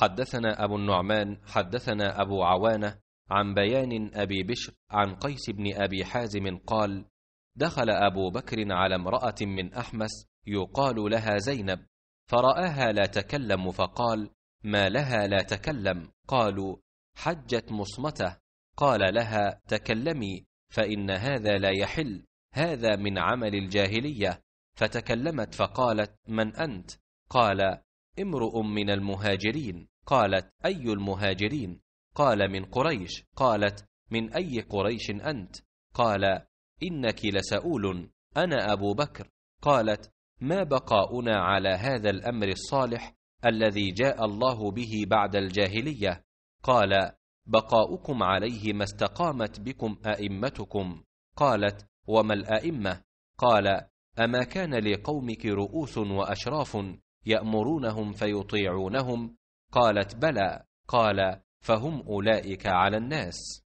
حدثنا أبو النعمان حدثنا أبو عوانة عن بيان أبي بشر عن قيس بن أبي حازم قال دخل أبو بكر على امرأة من أحمس يقال لها زينب فرآها لا تكلم فقال ما لها لا تكلم قالوا حجت مصمته قال لها تكلمي فإن هذا لا يحل هذا من عمل الجاهلية فتكلمت فقالت من أنت قال امرؤ من المهاجرين قالت أي المهاجرين قال من قريش قالت من أي قريش أنت قال إنك لسؤول أنا أبو بكر قالت ما بقاؤنا على هذا الأمر الصالح الذي جاء الله به بعد الجاهلية قال بقاؤكم عليه ما استقامت بكم أئمتكم قالت وما الأئمة قال أما كان لقومك رؤوس وأشراف يأمرونهم فيطيعونهم قالت بلى قال فهم أولئك على الناس